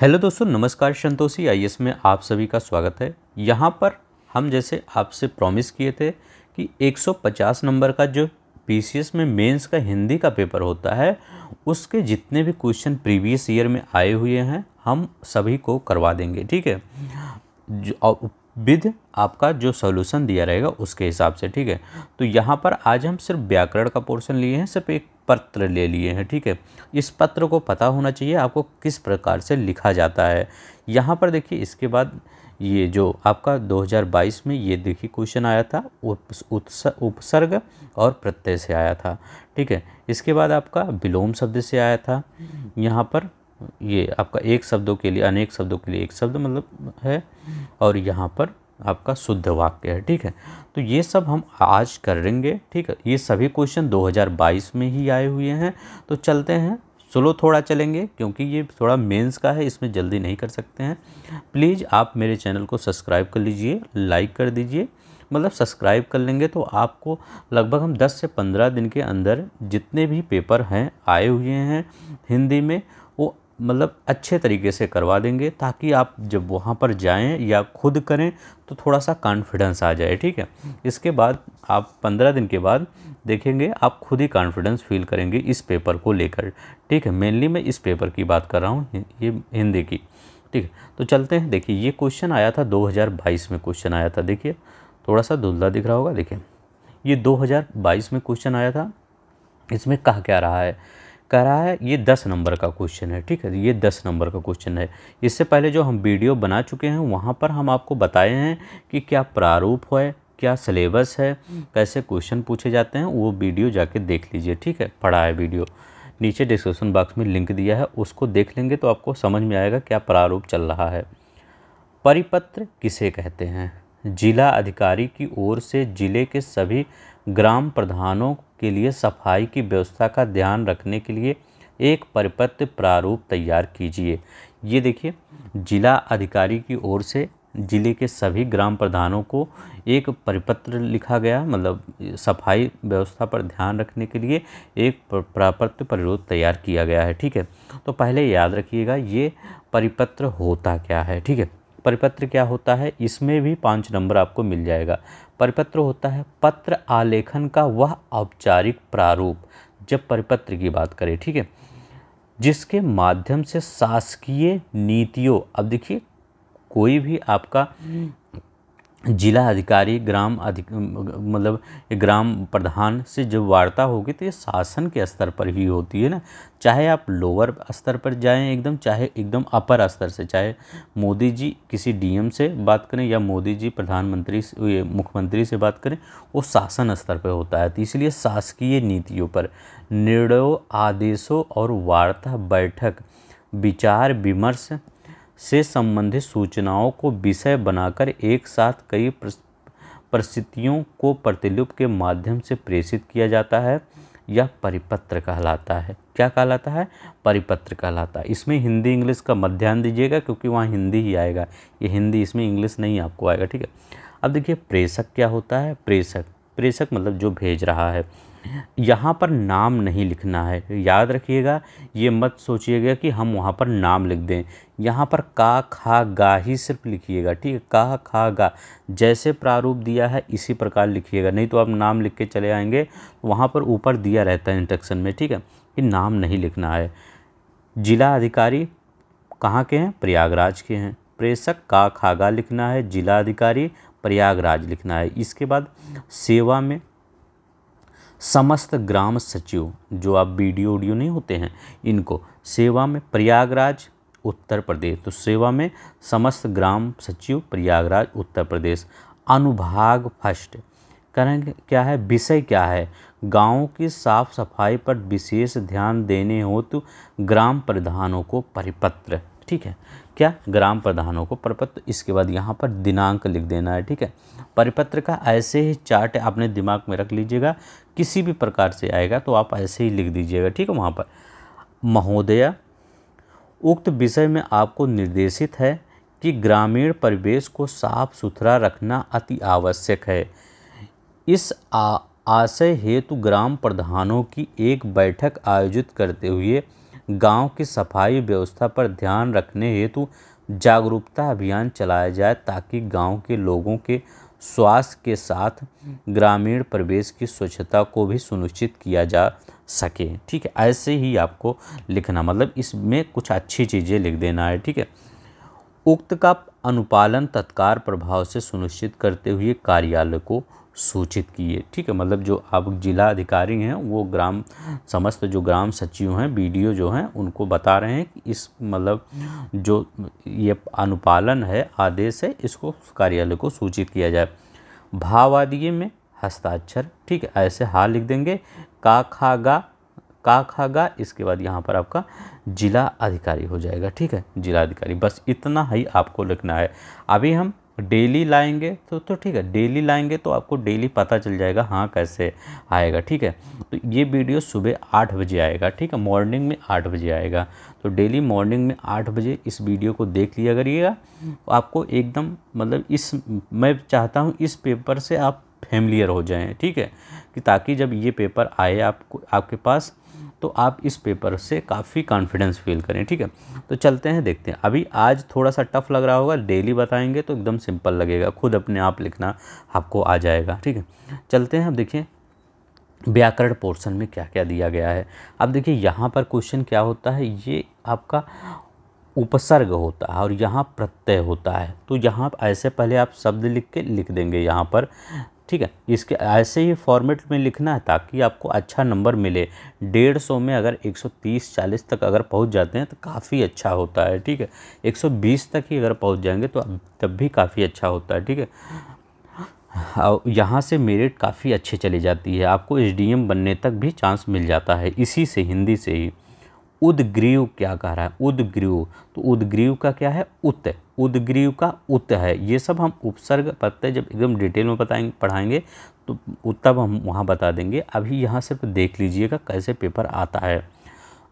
hello दोस्तों नमस्कार संतोषी आई में आप सभी का स्वागत है यहाँ पर हम जैसे आपसे प्रॉमिस किए थे कि 150 नंबर का जो पी में मेंस का हिंदी का पेपर होता है उसके जितने भी क्वेश्चन प्रीवियस ईयर में आए हुए हैं हम सभी को करवा देंगे ठीक है विध आपका जो सोल्यूशन दिया रहेगा उसके हिसाब से ठीक है तो यहाँ पर आज हम सिर्फ व्याकरण का पोर्शन लिए हैं सिर्फ एक पत्र ले लिए हैं ठीक है इस पत्र को पता होना चाहिए आपको किस प्रकार से लिखा जाता है यहाँ पर देखिए इसके बाद ये जो आपका 2022 में ये देखिए क्वेश्चन आया था उपसर्ग और प्रत्यय से आया था ठीक है इसके बाद आपका विलोम शब्द से आया था यहाँ पर ये आपका एक शब्दों के लिए अनेक शब्दों के लिए एक शब्द मतलब है और यहाँ पर आपका शुद्ध वाक्य है ठीक है तो ये सब हम आज करेंगे ठीक है ये सभी क्वेश्चन 2022 में ही आए हुए हैं तो चलते हैं स्लो थोड़ा चलेंगे क्योंकि ये थोड़ा मेंस का है इसमें जल्दी नहीं कर सकते हैं प्लीज़ आप मेरे चैनल को सब्सक्राइब कर लीजिए लाइक कर दीजिए मतलब सब्सक्राइब कर लेंगे तो आपको लगभग हम 10 से 15 दिन के अंदर जितने भी पेपर हैं आए हुए हैं हिंदी में मतलब अच्छे तरीके से करवा देंगे ताकि आप जब वहाँ पर जाएं या खुद करें तो थोड़ा सा कॉन्फिडेंस आ जाए ठीक है इसके बाद आप पंद्रह दिन के बाद देखेंगे आप खुद ही कॉन्फिडेंस फील करेंगे इस पेपर को लेकर ठीक है मेनली मैं इस पेपर की बात कर रहा हूँ ये हिंदी की ठीक है तो चलते हैं देखिए ये क्वेश्चन आया था दो में क्वेश्चन आया था देखिए थोड़ा सा धुंधला दिख रहा होगा देखिए ये दो में क्वेश्चन आया था इसमें कहा क्या रहा है है ये दस नंबर का क्वेश्चन है ठीक है ये दस नंबर का क्वेश्चन है इससे पहले जो हम वीडियो बना चुके हैं वहाँ पर हम आपको बताए हैं कि क्या प्रारूप है क्या सिलेबस है कैसे क्वेश्चन पूछे जाते हैं वो वीडियो जाके देख लीजिए ठीक है पढ़ा है वीडियो नीचे डिस्क्रिप्शन बॉक्स में लिंक दिया है उसको देख लेंगे तो आपको समझ में आएगा क्या प्रारूप चल रहा है परिपत्र किसे कहते हैं जिला अधिकारी की ओर से जिले के सभी ग्राम प्रधानों के लिए सफाई की व्यवस्था का ध्यान रखने के लिए एक परिपत्र प्रारूप तैयार कीजिए ये देखिए जिला अधिकारी की ओर से जिले के सभी ग्राम प्रधानों को एक परिपत्र लिखा गया मतलब सफाई व्यवस्था पर ध्यान रखने के लिए एक प्रापत्र प्रारूप तैयार किया गया है ठीक है तो पहले याद रखिएगा ये परिपत्र होता क्या है ठीक है परिपत्र क्या होता है इसमें भी पाँच नंबर आपको मिल जाएगा परिपत्र होता है पत्र आलेखन का वह औपचारिक प्रारूप जब परिपत्र की बात करें ठीक है जिसके माध्यम से शासकीय नीतियों अब देखिए कोई भी आपका जिला अधिकारी ग्राम अधिक मतलब ग्राम प्रधान से जब वार्ता होगी तो ये शासन के स्तर पर ही होती है ना चाहे आप लोअर स्तर पर जाएं एकदम चाहे एकदम अपर स्तर से चाहे मोदी जी किसी डीएम से बात करें या मोदी जी प्रधानमंत्री से मुख्यमंत्री से बात करें वो शासन स्तर पर होता है तो इसलिए शासकीय नीतियों पर निर्णयों आदेशों और वार्ता बैठक विचार विमर्श से संबंधित सूचनाओं को विषय बनाकर एक साथ कई परिस्थितियों को प्रतिलुप के माध्यम से प्रेषित किया जाता है यह परिपत्र कहलाता है क्या कहलाता है परिपत्र कहलाता है इसमें हिंदी इंग्लिश का मत ध्यान दीजिएगा क्योंकि वहाँ हिंदी ही आएगा ये हिंदी इसमें इंग्लिश नहीं आपको आएगा ठीक है अब देखिए प्रेषक क्या होता है प्रेषक प्रेषक मतलब जो भेज रहा है यहाँ पर नाम नहीं लिखना है याद रखिएगा ये मत सोचिएगा कि हम वहाँ पर नाम लिख दें यहाँ पर का खा गा ही सिर्फ लिखिएगा ठीक है का खा गा जैसे प्रारूप दिया है इसी प्रकार लिखिएगा नहीं तो आप नाम लिख के चले आएंगे वहाँ पर ऊपर दिया रहता है इंस्ट्रक्शन में ठीक है कि नाम नहीं लिखना है जिला अधिकारी कहाँ के हैं प्रयागराज के हैं प्रेषक का खागा लिखना है जिला अधिकारी प्रयागराज लिखना है इसके बाद सेवा में समस्त ग्राम सचिव जो आप बी डी ओडियो नहीं होते हैं इनको सेवा में प्रयागराज उत्तर प्रदेश तो सेवा में समस्त ग्राम सचिव प्रयागराज उत्तर प्रदेश अनुभाग फर्स्ट करें क्या है विषय क्या है गाँव की साफ सफाई पर विशेष ध्यान देने हो तो ग्राम प्रधानों को परिपत्र ठीक है क्या ग्राम प्रधानों को परिपत्र इसके बाद यहाँ पर दिनांक लिख देना है ठीक है परिपत्र का ऐसे ही चार्ट आपने दिमाग में रख लीजिएगा किसी भी प्रकार से आएगा तो आप ऐसे ही लिख दीजिएगा ठीक है वहाँ पर महोदया उक्त विषय में आपको निर्देशित है कि ग्रामीण परिवेश को साफ सुथरा रखना अति आवश्यक है इस आशय हेतु ग्राम प्रधानों की एक बैठक आयोजित करते हुए गांव की सफाई व्यवस्था पर ध्यान रखने हेतु जागरूकता अभियान चलाया जाए ताकि गांव के लोगों के स्वास्थ्य के साथ ग्रामीण प्रवेश की स्वच्छता को भी सुनिश्चित किया जा सके ठीक है ऐसे ही आपको लिखना मतलब इसमें कुछ अच्छी चीज़ें लिख देना है ठीक है उक्त का अनुपालन तत्काल प्रभाव से सुनिश्चित करते हुए कार्यालय को सूचित किए ठीक है मतलब जो आप जिला अधिकारी हैं वो ग्राम समस्त जो ग्राम सचिव हैं बीडीओ जो हैं उनको बता रहे हैं कि इस मतलब जो ये अनुपालन है आदेश है इसको कार्यालय को सूचित किया जाए भावादिये में हस्ताक्षर ठीक है ऐसे हा लिख देंगे का खागा का खागा इसके बाद यहाँ पर आपका जिला अधिकारी हो जाएगा ठीक है जिला अधिकारी बस इतना ही आपको लिखना है अभी हम डेली लाएंगे तो तो ठीक है डेली लाएंगे तो आपको डेली पता चल जाएगा हाँ कैसे आएगा ठीक है तो ये वीडियो सुबह आठ बजे आएगा ठीक है मॉर्निंग में आठ बजे आएगा तो डेली मॉर्निंग में आठ बजे इस वीडियो को देख लिया करिएगा आपको एकदम मतलब इस मैं चाहता हूँ इस पेपर से आप फेमिलियर हो जाएँ ठीक है कि ताकि जब ये पेपर आए आपको आपके पास तो आप इस पेपर से काफ़ी कॉन्फिडेंस फील करें ठीक है तो चलते हैं देखते हैं अभी आज थोड़ा सा टफ लग रहा होगा डेली बताएंगे तो एकदम सिंपल लगेगा खुद अपने आप लिखना आपको आ जाएगा ठीक है चलते हैं अब देखिए व्याकरण पोर्शन में क्या क्या दिया गया है अब देखिए यहाँ पर क्वेश्चन क्या होता है ये आपका उपसर्ग होता है और यहाँ प्रत्यय होता है तो यहाँ ऐसे पहले आप शब्द लिख के लिख देंगे यहाँ पर ठीक है इसके ऐसे ही फॉर्मेट में लिखना है ताकि आपको अच्छा नंबर मिले डेढ़ सौ में अगर 130 40 तक अगर पहुंच जाते हैं तो काफ़ी अच्छा होता है ठीक है 120 तक ही अगर पहुंच जाएंगे तो तब भी काफ़ी अच्छा होता है ठीक है और यहाँ से मेरिट काफ़ी अच्छे चली जाती है आपको एस बनने तक भी चांस मिल जाता है इसी से हिंदी से ही उदग्रीव क्या कह रहा है उदग्रीव तो उदग्रीव का क्या है उत उदग्रीव का उत है ये सब हम उपसर्ग प्रत्यय जब एकदम डिटेल में बताएंगे पढ़ाएंगे तो तब हम वहाँ बता देंगे अभी यहाँ सिर्फ देख लीजिएगा कैसे पेपर आता है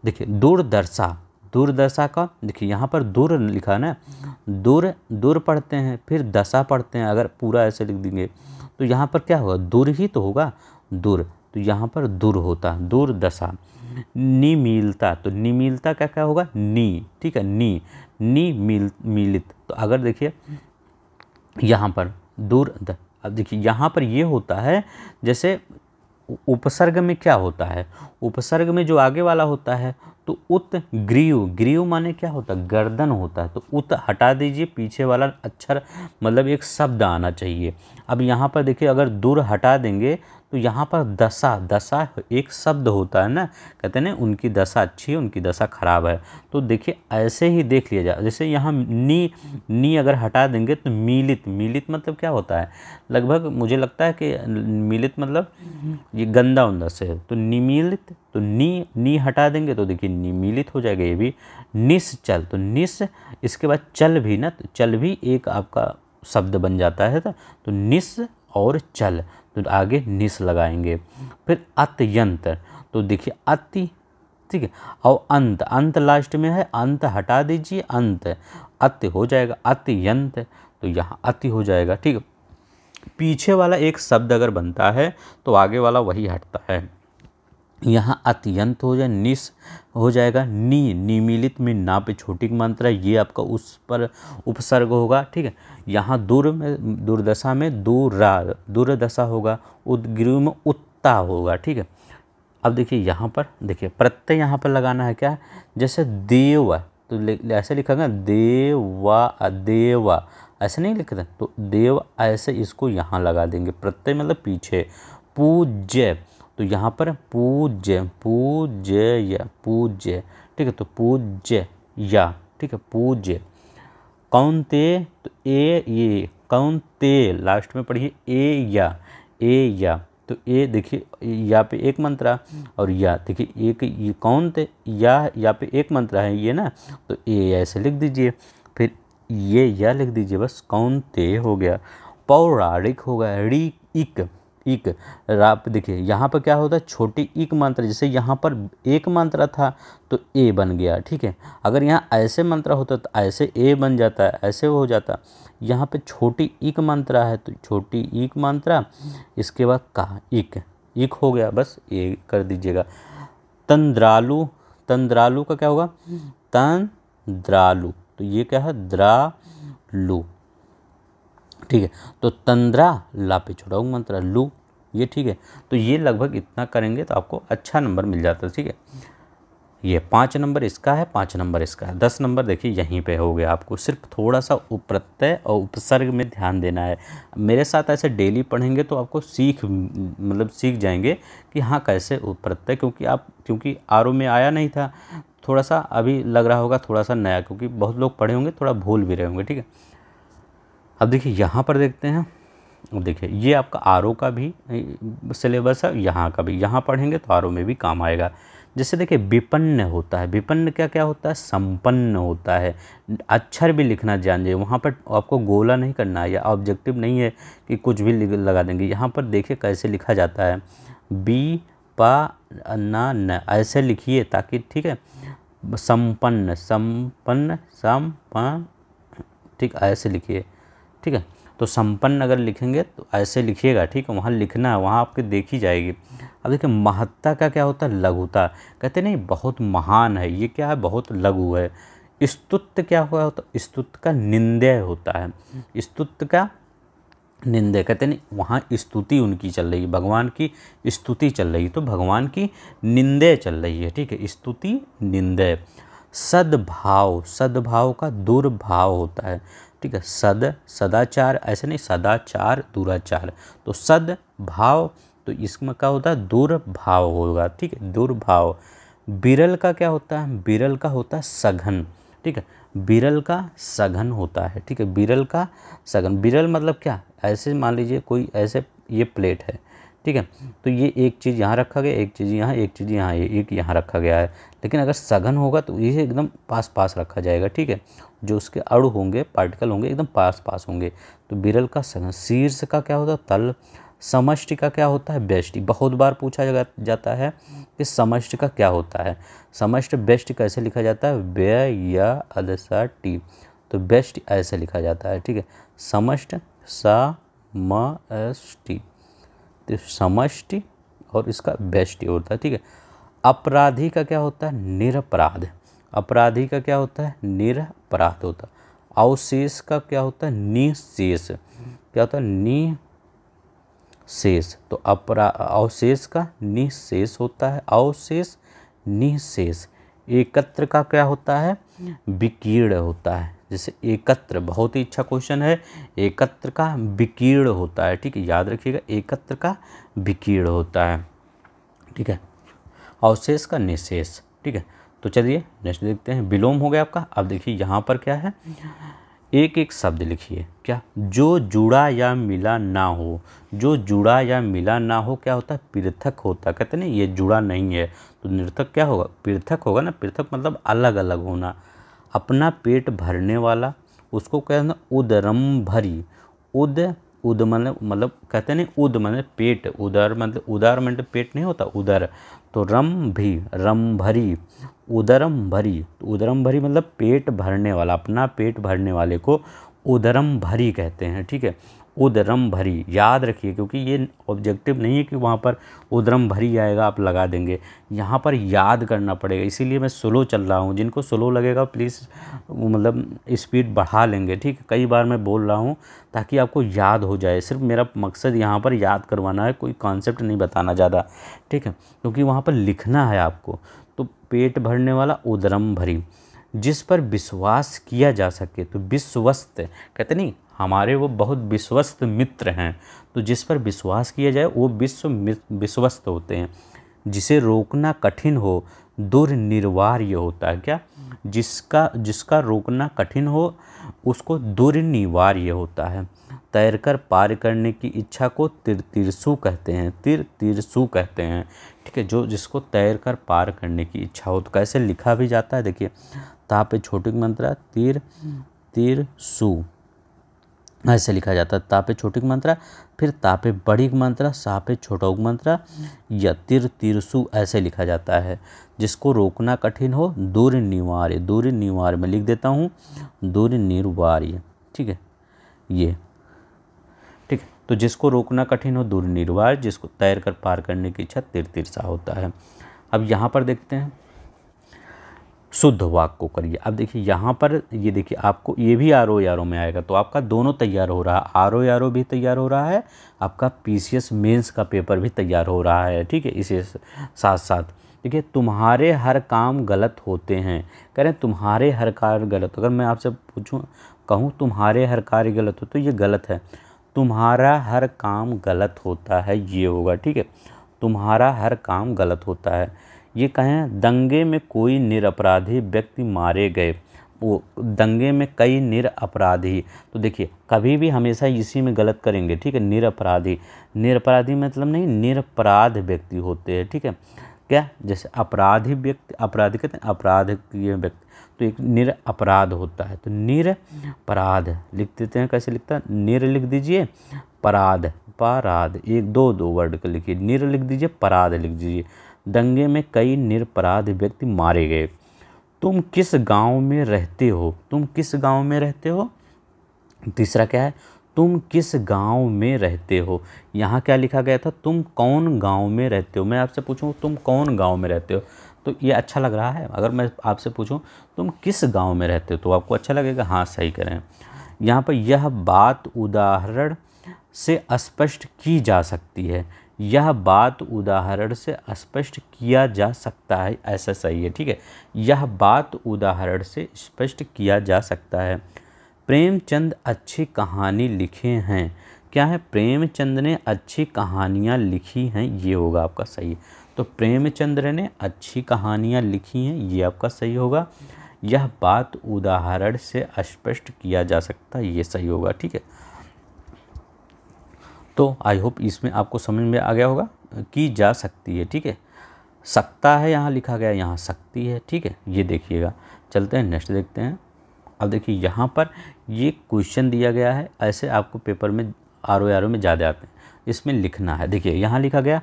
देखिए दूरदर्शा दूरदशा का देखिए यहाँ पर दूर लिखा ना दूर दूर पढ़ते हैं फिर दशा पढ़ते हैं अगर पूरा ऐसे लिख देंगे तो यहाँ पर क्या होगा दूर ही तो होगा दूर तो यहाँ पर दूर होता दूर दशा मिलता तो मिलता क्या क्या होगा नी ठीक है नी नी मिल मिलित तो अगर देखिए यहाँ पर दूर अब देखिए यहाँ पर ये होता है जैसे उपसर्ग में क्या होता है उपसर्ग में जो आगे वाला होता है तो उत ग्रीव ग्रीव माने क्या होता है गर्दन होता है तो उत हटा दीजिए पीछे वाला अक्षर मतलब एक शब्द आना चाहिए अब यहाँ पर देखिए अगर दूर हटा देंगे तो यहाँ पर दशा दशा एक शब्द होता है ना कहते हैं ना उनकी दशा अच्छी है उनकी दशा खराब है तो देखिए ऐसे ही देख लिया जाए जैसे यहाँ नी नी अगर हटा देंगे तो मिलित मिलित मतलब क्या होता है लगभग मुझे लगता है कि मिलित मतलब ये गंदा उंदा से तो निमिलित तो नी नी हटा देंगे तो देखिए निमिलित हो जाएगा ये भी निश्चल तो निस इसके बाद चल भी ना तो चल भी एक आपका शब्द बन जाता है तो निस और चल तो आगे निस लगाएंगे फिर अत्यंतर तो देखिए अति ठीक है और अंत अंत लास्ट में है अंत हटा दीजिए अंत अत्य हो जाएगा अत्यंत तो यहाँ अति हो जाएगा ठीक है पीछे वाला एक शब्द अगर बनता है तो आगे वाला वही हटता है यहाँ अत्यंत हो जाए निस हो जाएगा नी निमिलित में ना पे छोटी मात्रा ये आपका उस पर उपसर्ग होगा ठीक है यहाँ दूर में दुर्दशा में दूरा दूरदशा होगा उद्ग्रीव में उत्ता होगा ठीक है अब देखिए यहाँ पर देखिए प्रत्यय यहाँ पर लगाना है क्या जैसे देव तो ऐसे लिखा गया देवा देवा ऐसे नहीं लिखते तो देव ऐसे इसको यहाँ लगा देंगे प्रत्यय मतलब पीछे पूज्य तो यहाँ पर पूज्य पूज्य या पूज्य ठीक है तो पूज्य या ठीक है पूज्य कौन ते तो ए ये कौन ते लास्ट में पढ़िए ए या ए या तो ए देखिए या पे एक मंत्रा और या देखिए एक ये कौन थे या या पे एक मंत्रा है ये ना तो ए ऐसे लिख दीजिए फिर ये या लिख दीजिए बस कौन ते हो गया पौराणिक हो गया रिक इक इक राप देखिए यहाँ पर क्या होता है छोटी इक मंत्र जैसे यहाँ पर एक मंत्र था तो ए बन गया ठीक है अगर यहाँ ऐसे मंत्र होता तो ऐसे ए बन जाता है ऐसे हो जाता यहाँ पर छोटी इक मंत्रा है तो छोटी इक मंत्रा इसके बाद का इक इक हो गया बस ए कर दीजिएगा तंद्रालु तंद्रालु का क्या होगा द्रालु तो ये क्या है द्रालु ठीक है तो तंद्रा लापे छोड़ा मंत्र लू ये ठीक है तो ये लगभग इतना करेंगे तो आपको अच्छा नंबर मिल जाता है ठीक है ये पाँच नंबर इसका है पाँच नंबर इसका है दस नंबर देखिए यहीं पे हो गया आपको सिर्फ थोड़ा सा उप्रत्यय और उपसर्ग में ध्यान देना है मेरे साथ ऐसे डेली पढ़ेंगे तो आपको सीख मतलब सीख जाएंगे कि हाँ कैसे उप्रत्यय क्योंकि आप क्योंकि आर में आया नहीं था थोड़ा सा अभी लग रहा होगा थोड़ा सा नया क्योंकि बहुत लोग पढ़े होंगे थोड़ा भूल भी रहे होंगे ठीक है अब देखिए यहाँ पर देखते हैं देखिए ये आपका आर का भी सिलेबस है यहाँ का भी यहाँ पढ़ेंगे तो आर में भी काम आएगा जैसे देखिए विपन्न होता है विपन्न क्या क्या होता है संपन्न होता है अक्षर भी लिखना जान जाए वहाँ पर आपको गोला नहीं करना है या ऑब्जेक्टिव नहीं है कि कुछ भी लगा देंगे यहाँ पर देखिए कैसे लिखा जाता है बी पा न ऐसे लिखिए ताकि ठीक है संपन्न संपन्न संपन्न ठीक ऐसे लिखिए ठीक है तो संपन्न अगर लिखेंगे तो ऐसे लिखिएगा ठीक है वहाँ लिखना है वहाँ आपके देखी जाएगी अब देखिए महत्ता का क्या होता है लघुता कहते नहीं बहुत महान है ये क्या है बहुत लघु है स्तुत्व क्या हुआ होता है स्तुत्व का निंदय होता है स्तुत्व का निंदे कहते नहीं वहाँ स्तुति उनकी चल रही है भगवान की स्तुति चल रही है तो भगवान की निंदे चल रही है ठीक है स्तुति निंदे सद्भाव सद्भाव का दुर्भाव होता है ठीक है सद सदाचार ऐसे नहीं सदाचार दुराचार तो सद भाव तो इसमें क्या होता है दुर्भाव होगा ठीक है दुर्भाव बिरल का क्या होता है बिरल का होता है सघन ठीक है बिरल का सघन होता है ठीक है बिरल का सघन बिरल मतलब क्या ऐसे मान लीजिए कोई ऐसे ये प्लेट है ठीक है तो ये एक चीज़ यहाँ रखा गया एक चीज़ यहाँ एक चीज़ यहाँ एक यहाँ रखा गया है लेकिन अगर सघन होगा तो ये एकदम पास पास रखा जाएगा ठीक है जो उसके अड़ होंगे पार्टिकल होंगे एकदम पास पास होंगे तो बिरल का सघन शीर्ष का क्या होता है तल समष्टि का क्या होता है बेष्टि बहुत बार पूछा जाता है कि समष्टि का क्या होता है समष्ट बेष्ट कैसे लिखा जाता है व्यय या अदसा टी तो बेस्ट ऐसे लिखा जाता है ठीक है समष्ट सा म एस टी तो समष्टि और इसका बेस्ट होता है ठीक है अपराधी का क्या होता है निरपराध अपराधी का क्या होता है निरपराध होता है अवशेष का क्या होता है निशेष क्या होता है नि शेष तो अपरा अवशेष का निशेष होता है अवशेष निशेष एकत्र का क्या होता है विकीर्ण होता है जैसे एकत्र बहुत ही अच्छा क्वेश्चन है एकत्र का विकीर्ण होता है ठीक है याद रखिएगा एकत्र का विकीर्ण होता है ठीक है अवशेष का निशेष ठीक है तो चलिए नेक्स्ट देखते हैं विलोम हो गया आपका अब देखिए यहाँ पर क्या है एक एक शब्द लिखिए क्या जो जुड़ा या मिला ना हो जो जुड़ा या मिला ना हो क्या होता है पृथक होता कहते ना ये जुड़ा नहीं है तो निर्थक क्या होगा पृथक होगा ना पृथक मतलब अलग अलग होना अपना पेट भरने वाला उसको हैं उदरम भरी उद उद मतलब मतलब कहते हैं उद मतलब पेट उदर मतलब उदार मतलब पेट नहीं होता उदर तो रम भी रम भरी उदरम भरी तो उदरम भरी मतलब पेट भरने वाला अपना पेट भरने वाले को उदरम भरी कहते हैं ठीक है उदरम भरी याद रखिए क्योंकि ये ऑब्जेक्टिव नहीं है कि वहाँ पर उदरम भरी आएगा आप लगा देंगे यहाँ पर याद करना पड़ेगा इसीलिए मैं स्लो चल रहा हूँ जिनको स्लो लगेगा प्लीज़ मतलब स्पीड बढ़ा लेंगे ठीक है कई बार मैं बोल रहा हूँ ताकि आपको याद हो जाए सिर्फ मेरा मकसद यहाँ पर याद करवाना है कोई कॉन्सेप्ट नहीं बताना ज़्यादा ठीक है क्योंकि वहाँ पर लिखना है आपको तो पेट भरने वाला उदरम भरी जिस पर विश्वास किया जा सके तो विश्वस्त कहते नहीं हमारे वो बहुत विश्वस्त मित्र हैं तो जिस पर विश्वास किया जाए वो विश्व विश्वस्त होते हैं जिसे रोकना कठिन हो दुर्निवार्य होता है क्या जिसका जिसका रोकना कठिन हो उसको दुर्निवार्य होता है तैरकर पार करने की इच्छा को तिर तिरसु कहते हैं तिर तिरसु कहते हैं ठीक है जो जिसको तैर कर पार करने की इच्छा हो तो कैसे लिखा भी जाता है देखिए ताप छोटी मंत्रा तिर तिरसु ऐसे लिखा जाता है तापे छोटी मात्रा फिर तापे बड़ी मात्रा सापे छोटा मात्रा या तिर तिरसु ऐसे लिखा जाता है जिसको रोकना कठिन हो दूर निवार्य दूर निवार्य में लिख देता हूँ दूर निर्वार्य ठीक है ये ठीक है तो जिसको रोकना कठिन हो दूर निर्वार्य जिसको तैर कर पार करने की इच्छा तिर तिरसा होता है अब यहाँ पर देखते हैं शुद्ध वाक को करिए अब देखिए यहाँ पर ये देखिए आपको ये भी आर ओ आर ओ में आएगा तो आपका दोनों तैयार हो रहा है आर ओ आर ओ भी तैयार हो रहा है आपका पी सी एस मेन्स का पेपर भी तैयार हो रहा है ठीक है इसी साथ साथ देखिए तुम्हारे हर काम गलत होते हैं कह रहे हैं तुम्हारे हर कार्य गलत अगर मैं आपसे पूछूँ कहूँ तुम्हारे हर कार्य गलत हो तो ये गलत है तुम्हारा हर काम गलत होता है ये होगा ठीक है तुम्हारा हर काम गलत होता है ये कहें दंगे में कोई निरअपराधी व्यक्ति मारे गए वो दंगे में कई निरअपराधी तो देखिए कभी भी हमेशा इसी में गलत करेंगे ठीक है निरअपराधी निरअपराधी मतलब नहीं निरपराध व्यक्ति होते हैं ठीक है क्या जैसे अपराधी व्यक्ति अपराधी कहते हैं अपराध किए व्यक्ति तो एक निरअपराध होता है तो निरपराध लिख देते हैं कैसे लिखता है निर लिख दीजिए पराध पराध एक दो दो वर्ड का लिखिए निर लिख दीजिए पराध लिख दीजिए दंगे में कई निरपराध व्यक्ति मारे गए तुम किस गांव में रहते हो तुम किस गांव में रहते हो तीसरा क्या है तुम किस गांव में रहते हो यहाँ क्या लिखा गया था तुम कौन गांव में रहते हो मैं आपसे पूछूं तुम कौन गांव में रहते हो तो ये अच्छा लग रहा है अगर मैं आपसे पूछूं तुम किस गांव में रहते हो तो आपको अच्छा लगेगा हाँ सही करें यहाँ पर यह बात उदाहरण से स्पष्ट की जा सकती है यह बात उदाहरण से स्पष्ट किया जा सकता है ऐसा सही है ठीक है यह बात उदाहरण से स्पष्ट किया जा सकता है प्रेमचंद अच्छी कहानी लिखे हैं क्या है प्रेमचंद ने अच्छी कहानियाँ लिखी हैं ये होगा आपका सही तो प्रेमचंद्र ने अच्छी कहानियाँ लिखी हैं ये आपका सही होगा यह बात उदाहरण से स्पष्ट किया जा सकता है ये सही होगा ठीक है तो आई होप इसमें आपको समझ में आ गया होगा की जा सकती है ठीक है सकता है यहाँ लिखा गया यहाँ सकती है ठीक है ये देखिएगा चलते हैं नेक्स्ट देखते हैं अब देखिए यहाँ पर ये क्वेश्चन दिया गया है ऐसे आपको पेपर में आर ओ आर ओ में ज़्यादा आते हैं इसमें लिखना है देखिए यहाँ लिखा गया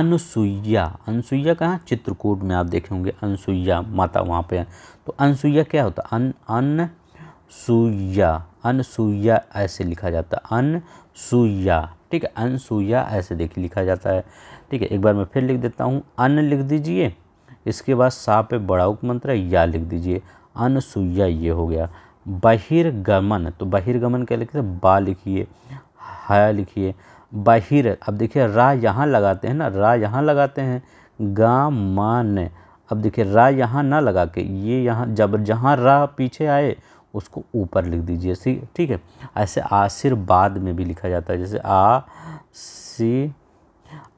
अनसुईया अनसुईया कहाँ चित्रकूट में आप देखे होंगे अनसुईया माता वहाँ पे है तो अनसुईया क्या होता है अन अन सुया अनसुईया ऐसे लिखा जाता है अनसुया ठीक है अनसुईया ऐसे देख लिखा जाता है ठीक है एक बार मैं फिर लिख देता हूँ अन लिख दीजिए इसके बाद सा पे बड़ा उपमंत्र या लिख दीजिए अनसुईया ये हो गया बहिर्गमन तो बहिर्गमन क्या लिखते हैं बा लिखिए हया लिखिए बाहिर अब देखिए रा यहाँ लगाते हैं ना रा यहाँ लगाते हैं गामन अब देखिए रा यहाँ ना लगा के ये यहाँ जब जहाँ रा पीछे आए उसको ऊपर लिख दीजिए सी ठीक है ऐसे आशीर्वाद में भी लिखा जाता है जैसे आ सी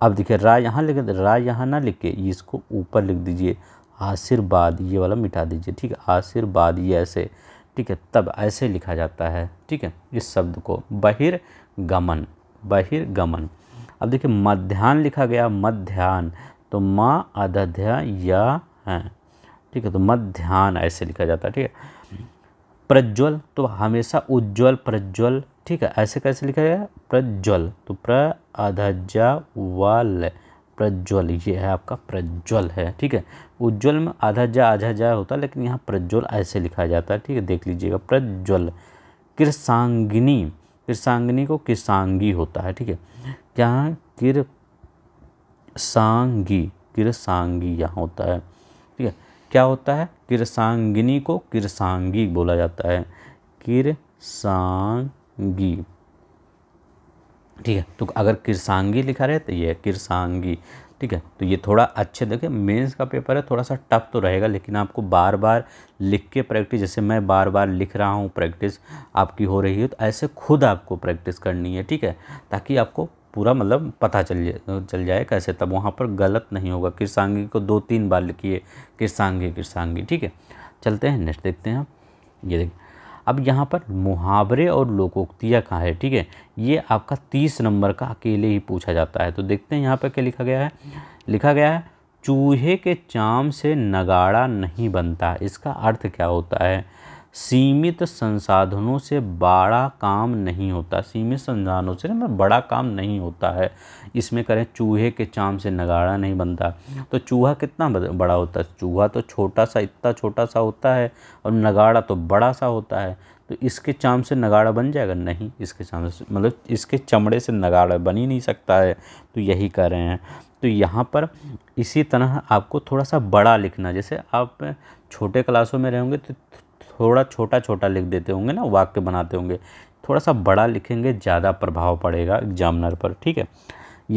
अब देखिए रा यहाँ लिख रा यहाँ ना लिख के इसको ऊपर लिख दीजिए आशीर्वाद ये वाला मिटा दीजिए ठीक है आशीर्वाद ये ऐसे ठीक है तब ऐसे लिखा जाता है ठीक है इस शब्द को बहिर्गमन बहिर्गमन अब देखिए मध्यान्ह लिखा गया मध्यान्ह तो माँ अध्या या है ठीक है तो मध्यान्ह ऐसे लिखा जाता है ठीक है प्रज्वल तो हमेशा उज्ज्वल प्रज्वल ठीक है ऐसे कैसे लिखा गया प्रज्वल तो प्र आधा जा वाल प्रज्वल ये है आपका प्रज्वल है ठीक है उज्ज्वल में आधा जा आधा जा होता है लेकिन यहाँ प्रज्वल ऐसे लिखा जाता है ठीक है देख लीजिएगा प्रज्वल किरसांगिनी किरसांगिनी को किसांगी होता है ठीक है क्या किर सांगी किरसांगी यहाँ होता है ठीक है क्या होता है किरसांगिनी को किरसांगी बोला जाता है किरसांगी ठीक है तो अगर किरसांगी लिखा रहे तो ये है किरसांगी ठीक है तो ये थोड़ा अच्छे देखिए मेंस का पेपर है थोड़ा सा टफ तो रहेगा लेकिन आपको बार बार लिख के प्रैक्टिस जैसे मैं बार बार लिख रहा हूँ प्रैक्टिस आपकी हो रही है तो ऐसे खुद आपको प्रैक्टिस करनी है ठीक है ताकि आपको पूरा मतलब पता चल जाए चल जाए कैसे तब वहाँ पर गलत नहीं होगा किरसांगी को दो तीन बार लिखिए किरसांगी किरसांगी ठीक है चलते हैं नेक्स्ट देखते हैं ये देख अब यहाँ पर मुहावरे और लोकोक्तियाँ कहाँ है ठीक है ये आपका तीस नंबर का अकेले ही पूछा जाता है तो देखते हैं यहाँ पर क्या लिखा गया है लिखा गया है चूहे के चाम से नगाड़ा नहीं बनता इसका अर्थ क्या होता है सीमित संसाधनों से बड़ा काम नहीं होता सीमित संसाधनों से मतलब बड़ा काम नहीं होता है इसमें करें चूहे के चाम से नगाड़ा नहीं बनता तो चूहा कितना बड़ा होता है चूहा तो छोटा सा इतना छोटा सा होता है और नगाड़ा तो बड़ा सा होता है तो इसके चाम से नगाड़ा बन जाएगा नहीं इसके चाम से मतलब इसके चमड़े से नगाड़ा बन ही नहीं सकता है तो यही कह रहे हैं तो यहाँ पर इसी तरह आपको थोड़ा सा बड़ा लिखना जैसे आप छोटे क्लासों में रहेंगे तो थोड़ा छोटा छोटा लिख देते होंगे ना वाक्य बनाते होंगे थोड़ा सा बड़ा लिखेंगे ज़्यादा प्रभाव पड़ेगा एग्जामिनर पर ठीक है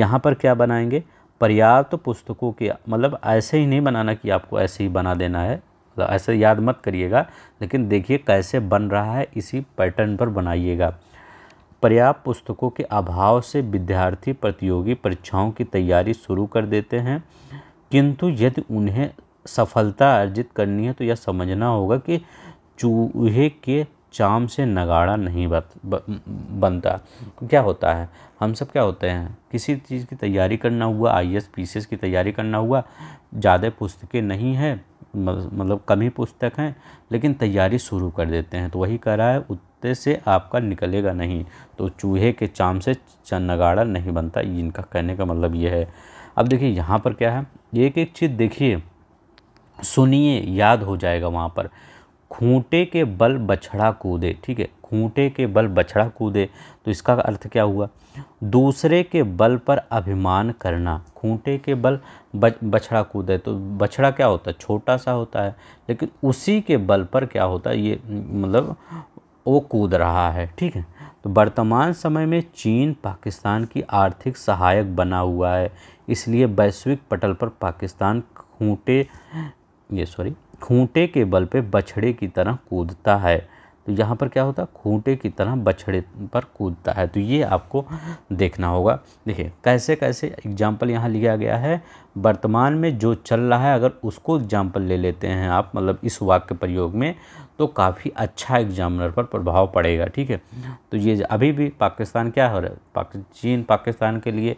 यहाँ पर क्या बनाएंगे पर्याप्त तो पुस्तकों के मतलब ऐसे ही नहीं बनाना कि आपको ऐसे ही बना देना है मतलब ऐसे याद मत करिएगा लेकिन देखिए कैसे बन रहा है इसी पैटर्न पर बनाइएगा पर्याप्त पुस्तकों के अभाव से विद्यार्थी प्रतियोगी परीक्षाओं की तैयारी शुरू कर देते हैं किंतु यदि उन्हें सफलता अर्जित करनी है तो यह समझना होगा कि चूहे के चाम से नगाड़ा नहीं बत, ब, बनता क्या होता है हम सब क्या होते हैं किसी चीज़ की तैयारी करना हुआ आई एस पी की तैयारी करना हुआ ज़्यादा पुस्तकें नहीं हैं मतलब कम ही पुस्तक हैं लेकिन तैयारी शुरू कर देते हैं तो वही कह रहा है उत्ते से आपका निकलेगा नहीं तो चूहे के चाम से नगाड़ा नहीं बनता इनका कहने का मतलब ये है अब देखिए यहाँ पर क्या है एक एक चीज़ देखिए सुनिए याद हो जाएगा वहाँ पर खूंटे के बल बछड़ा कूदे ठीक है खूंटे के बल बछड़ा कूदे तो इसका अर्थ क्या हुआ दूसरे के बल पर अभिमान करना खूंटे के बल बछड़ा कूदे तो बछड़ा क्या होता है छोटा सा होता है लेकिन उसी के बल पर क्या होता है ये मतलब वो कूद रहा है ठीक है तो वर्तमान समय में चीन पाकिस्तान की आर्थिक सहायक बना हुआ है इसलिए वैश्विक पटल पर पाकिस्तान खूंटे ये सॉरी खूंटे के बल पे बछड़े की तरह कूदता है तो यहाँ पर क्या होता है खूंटे की तरह बछड़े पर कूदता है तो ये आपको देखना होगा देखिए कैसे कैसे एग्जाम्पल यहाँ लिया गया है वर्तमान में जो चल रहा है अगर उसको एग्जाम्पल ले लेते हैं आप मतलब इस वाक्य प्रयोग में तो काफ़ी अच्छा एग्जामिनर पर प्रभाव पड़ेगा ठीक है तो ये अभी भी पाकिस्तान क्या हो रहा है पाक, चीन पाकिस्तान के लिए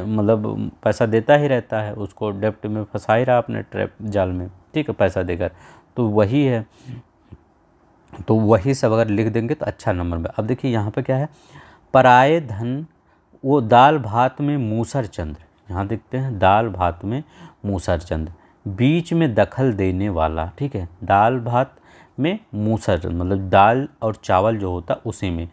मतलब पैसा देता ही रहता है उसको डेप्ट में फंसा ही रहा अपने ट्रैप जाल में ठीक है पैसा देकर तो वही है तो वही सब अगर लिख देंगे तो अच्छा नंबर में अब देखिए यहाँ पर क्या है पराए धन वो दाल भात में मूसर चंद्र यहाँ देखते हैं दाल भात में मूसर चंद्र बीच में दखल देने वाला ठीक है दाल भात में मूसर चंद्र मतलब दाल और चावल जो होता उसी में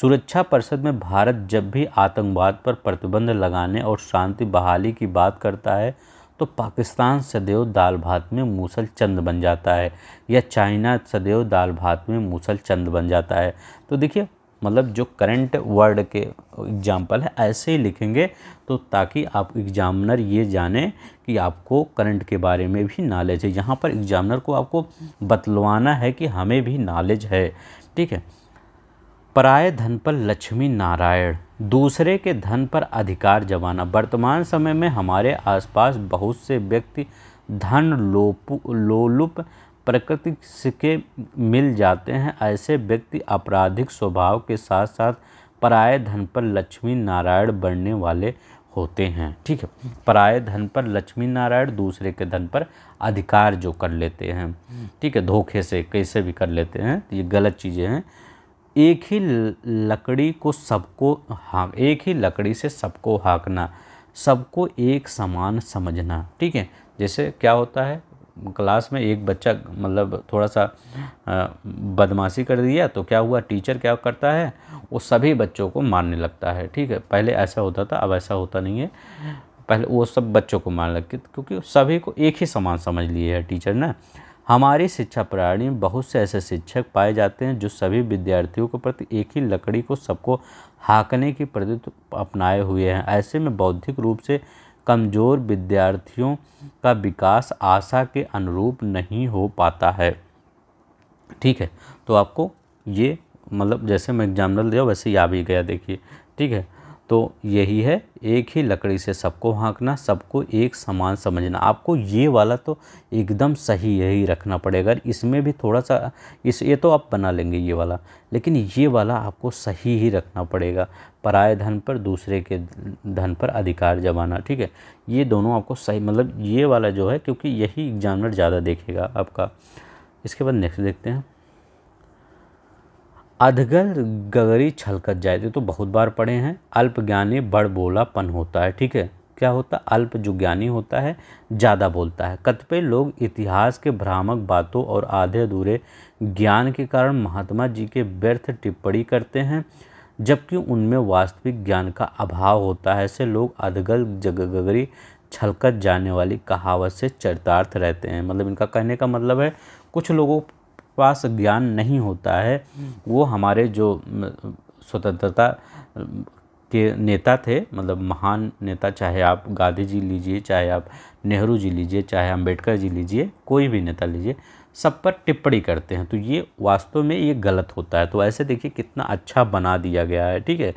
सुरक्षा परिषद में भारत जब भी आतंकवाद पर प्रतिबंध लगाने और शांति बहाली की बात करता है तो पाकिस्तान सदैव दाल भात में मूसल चंद बन जाता है या चाइना सदैव दाल भात में मूसल चंद बन जाता है तो देखिए मतलब जो करंट वर्ड के एग्जाम्पल है ऐसे ही लिखेंगे तो ताकि आप एग्जामिनर ये जाने कि आपको करंट के बारे में भी नॉलेज है यहाँ पर एग्जामिनर को आपको बतलवाना है कि हमें भी नॉलेज है ठीक है पराय धन पर लक्ष्मी नारायण दूसरे के धन पर अधिकार जमाना वर्तमान समय में हमारे आसपास बहुत से व्यक्ति धन लोप लोलुप प्रकृति के मिल जाते हैं ऐसे व्यक्ति आपराधिक स्वभाव के साथ साथ पराय धन पर लक्ष्मी नारायण बढ़ने वाले होते हैं ठीक है पराय धन पर लक्ष्मी नारायण दूसरे के धन पर अधिकार जो कर लेते हैं ठीक है धोखे से कैसे भी कर लेते हैं ये गलत चीज़ें हैं एक ही लकड़ी को सबको हाँ एक ही लकड़ी से सबको हाँकना सबको एक समान समझना ठीक है जैसे क्या होता है क्लास में एक बच्चा मतलब थोड़ा सा बदमाशी कर दिया तो क्या हुआ टीचर क्या करता है वो सभी बच्चों को मारने लगता है ठीक है पहले ऐसा होता था अब ऐसा होता नहीं है पहले वो सब बच्चों को मारने लगती क्योंकि सभी को एक ही समान समझ लिए है टीचर ने हमारी शिक्षा प्रणाली में बहुत से ऐसे शिक्षक पाए जाते हैं जो सभी विद्यार्थियों के प्रति एक ही लकड़ी को सबको हाँकने की प्रति अपनाए हुए हैं ऐसे में बौद्धिक रूप से कमज़ोर विद्यार्थियों का विकास आशा के अनुरूप नहीं हो पाता है ठीक है तो आपको ये मतलब जैसे मैं एग्जाम्पल दिया वैसे ही भी गया देखिए ठीक है तो यही है एक ही लकड़ी से सबको हाँकना सबको एक समान समझना आपको ये वाला तो एकदम सही यही रखना पड़ेगा इसमें भी थोड़ा सा इस ये तो आप बना लेंगे ये वाला लेकिन ये वाला आपको सही ही रखना पड़ेगा पराय धन पर दूसरे के धन पर अधिकार जमाना ठीक है ये दोनों आपको सही मतलब ये वाला जो है क्योंकि यही एग्जामिनर ज़्यादा देखेगा आपका इसके बाद नेक्स्ट देखते हैं अधगर गगरी छलकत जाए थे तो बहुत बार पढ़े हैं अल्प ज्ञानी बड़ बोलापन होता है ठीक है क्या होता है अल्प जो ज्ञानी होता है ज़्यादा बोलता है कतपे लोग इतिहास के भ्रामक बातों और आधे अधूरे ज्ञान के कारण महात्मा जी के व्यर्थ टिप्पणी करते हैं जबकि उनमें वास्तविक ज्ञान का अभाव होता है ऐसे लोग अधगल जगगगरी छलकत जाने वाली कहावत से चरितार्थ रहते हैं मतलब इनका कहने का मतलब है कुछ लोगों पास ज्ञान नहीं होता है वो हमारे जो स्वतंत्रता के नेता थे मतलब महान नेता चाहे आप गांधी जी लीजिए चाहे आप नेहरू जी लीजिए चाहे अंबेडकर जी लीजिए कोई भी नेता लीजिए सब पर टिप्पणी करते हैं तो ये वास्तव में ये गलत होता है तो ऐसे देखिए कितना अच्छा बना दिया गया है ठीक है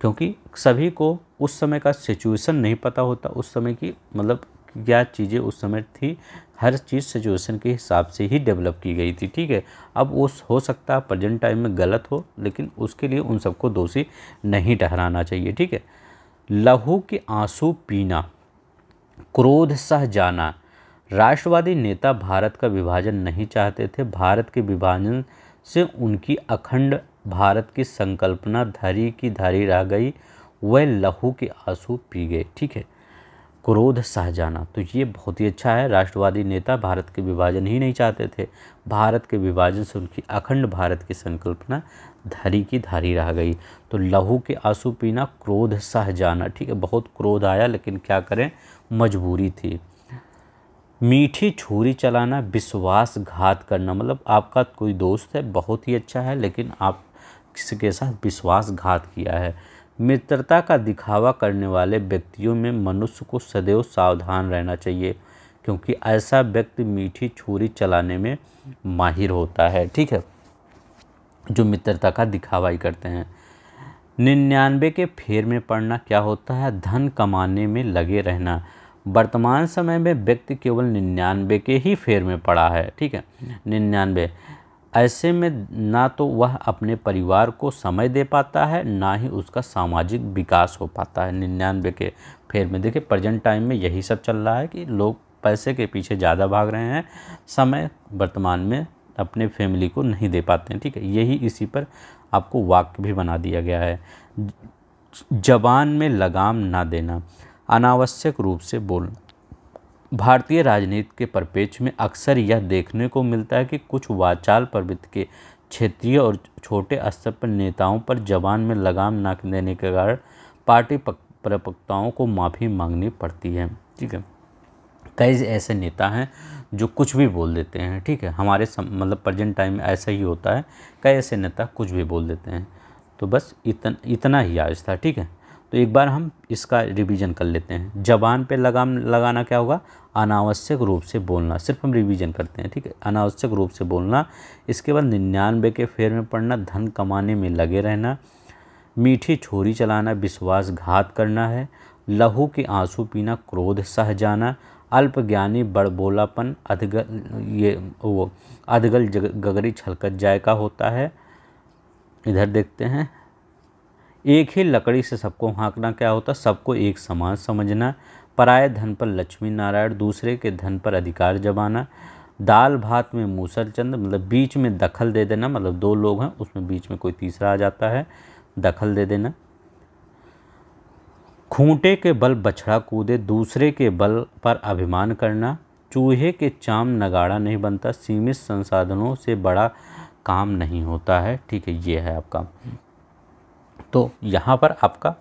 क्योंकि सभी को उस समय का सिचुएशन नहीं पता होता उस समय की मतलब क्या चीज़ें उस समय थी हर चीज़ सिचुएशन के हिसाब से ही डेवलप की गई थी ठीक है अब वो हो सकता है प्रजेंट टाइम में गलत हो लेकिन उसके लिए उन सबको दोषी नहीं ठहराना चाहिए ठीक है लहू के आंसू पीना क्रोध सह जाना राष्ट्रवादी नेता भारत का विभाजन नहीं चाहते थे भारत के विभाजन से उनकी अखंड भारत की संकल्पना धरी की धरी रह गई वह लहू के आंसू पी गए ठीक है क्रोध सहजाना तो ये बहुत ही अच्छा है राष्ट्रवादी नेता भारत के विभाजन ही नहीं चाहते थे भारत के विभाजन से उनकी अखंड भारत की संकल्पना धारी की धारी रह गई तो लहू के आंसू पीना क्रोध सह जाना ठीक है बहुत क्रोध आया लेकिन क्या करें मजबूरी थी मीठी छुरी चलाना विश्वासघात करना मतलब आपका कोई दोस्त है बहुत ही अच्छा है लेकिन आप किसी के साथ विश्वासघात किया है मित्रता का दिखावा करने वाले व्यक्तियों में मनुष्य को सदैव सावधान रहना चाहिए क्योंकि ऐसा व्यक्ति मीठी छुरी चलाने में माहिर होता है ठीक है जो मित्रता का दिखावा ही करते हैं निन्यानवे के फेर में पड़ना क्या होता है धन कमाने में लगे रहना वर्तमान समय में व्यक्ति केवल निन्यानवे के ही फेर में पड़ा है ठीक है निन्यानवे ऐसे में ना तो वह अपने परिवार को समय दे पाता है ना ही उसका सामाजिक विकास हो पाता है निन्यानवे के फेर में देखिए प्रेजेंट टाइम में यही सब चल रहा है कि लोग पैसे के पीछे ज़्यादा भाग रहे हैं समय वर्तमान में अपने फैमिली को नहीं दे पाते हैं ठीक है यही इसी पर आपको वाक्य भी बना दिया गया है जबान में लगाम ना देना अनावश्यक रूप से बोलना भारतीय राजनीति के परिपेक्ष में अक्सर यह देखने को मिलता है कि कुछ वाचाल प्रवृत्त के क्षेत्रीय और छोटे स्तर पर नेताओं पर जवान में लगाम न देने के कारण पार्टी प्रवक्ताओं को माफ़ी मांगनी पड़ती है ठीक है कई ऐसे नेता हैं जो कुछ भी बोल देते हैं ठीक है हमारे सम, मतलब प्रजेंट टाइम में ऐसा ही होता है कई ऐसे नेता कुछ भी बोल देते हैं तो बस इतन, इतना ही आज था ठीक है तो एक बार हम इसका रिवीजन कर लेते हैं जबान पे लगाम लगाना क्या होगा अनावश्यक रूप से बोलना सिर्फ हम रिवीजन करते हैं ठीक है अनावश्यक रूप से बोलना इसके बाद निन्यानवे के फेर में पड़ना धन कमाने में लगे रहना मीठी छोरी चलाना विश्वासघात करना है लहू के आंसू पीना क्रोध सह जाना अल्प ज्ञानी बड़बोलापन अधगल ये वो अधगल गगरी छलकत जायका होता है इधर देखते हैं एक ही लकड़ी से सबको हाँकना क्या होता सबको एक समान समझना पराय धन पर लक्ष्मी नारायण दूसरे के धन पर अधिकार जमाना दाल भात में मूसल चंद मतलब बीच में दखल दे देना मतलब दो लोग हैं उसमें बीच में कोई तीसरा आ जाता है दखल दे देना खूंटे के बल बछड़ा कूदे दूसरे के बल पर अभिमान करना चूहे के चाम नगाड़ा नहीं बनता सीमित संसाधनों से बड़ा काम नहीं होता है ठीक है ये है आपका तो यहाँ पर आपका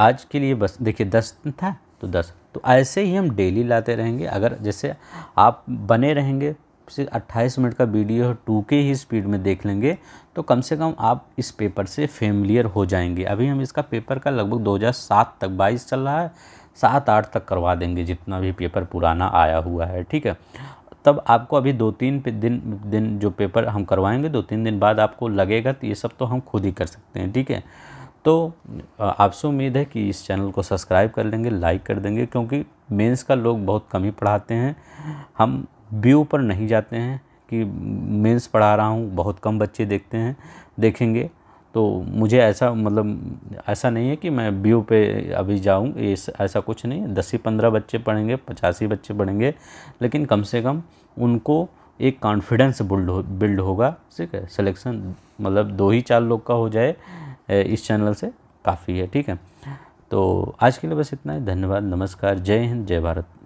आज के लिए बस देखिए दस था तो दस तो ऐसे ही हम डेली लाते रहेंगे अगर जैसे आप बने रहेंगे सिर्फ अट्ठाईस मिनट का वीडियो टू के ही स्पीड में देख लेंगे तो कम से कम आप इस पेपर से फेमिलियर हो जाएंगे अभी हम इसका पेपर का लगभग 2007 तक 22 चल रहा है सात आठ तक करवा देंगे जितना भी पेपर पुराना आया हुआ है ठीक है तब आपको अभी दो तीन दिन दिन जो पेपर हम करवाएंगे दो तीन दिन बाद आपको लगेगा तो ये सब तो हम खुद ही कर सकते हैं ठीक है तो आपसे उम्मीद है कि इस चैनल को सब्सक्राइब कर लेंगे लाइक कर देंगे क्योंकि मेंस का लोग बहुत कम ही पढ़ाते हैं हम व्यू पर नहीं जाते हैं कि मेंस पढ़ा रहा हूँ बहुत कम बच्चे देखते हैं देखेंगे तो मुझे ऐसा मतलब ऐसा नहीं है कि मैं बी पे अभी जाऊँ ऐसा कुछ नहीं है दस ही पंद्रह बच्चे पढ़ेंगे पचासी बच्चे पढ़ेंगे लेकिन कम से कम उनको एक कॉन्फिडेंस बिल्ड हो बिल्ड होगा ठीक है सिलेक्शन मतलब दो ही चार लोग का हो जाए इस चैनल से काफ़ी है ठीक है तो आज के लिए बस इतना ही धन्यवाद नमस्कार जय हिंद जय भारत